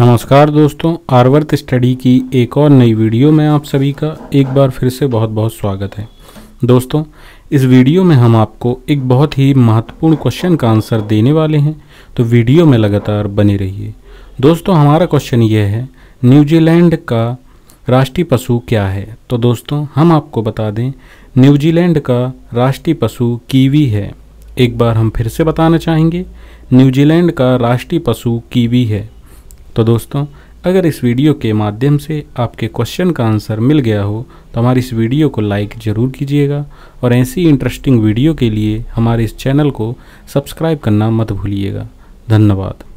नमस्कार दोस्तों आर्वर्त स्टडी की एक और नई वीडियो में आप सभी का एक बार फिर से बहुत बहुत स्वागत है दोस्तों इस वीडियो में हम आपको एक बहुत ही महत्वपूर्ण क्वेश्चन का आंसर देने वाले हैं तो वीडियो में लगातार बने रहिए दोस्तों हमारा क्वेश्चन यह है न्यूजीलैंड का राष्ट्रीय पशु क्या है तो दोस्तों हम आपको बता दें न्यूजीलैंड का राष्ट्रीय पशु कीवी है एक बार हम फिर से बताना चाहेंगे न्यूजीलैंड का राष्ट्रीय पशु कीवी है तो दोस्तों अगर इस वीडियो के माध्यम से आपके क्वेश्चन का आंसर मिल गया हो तो हमारी इस वीडियो को लाइक ज़रूर कीजिएगा और ऐसी इंटरेस्टिंग वीडियो के लिए हमारे इस चैनल को सब्सक्राइब करना मत भूलिएगा धन्यवाद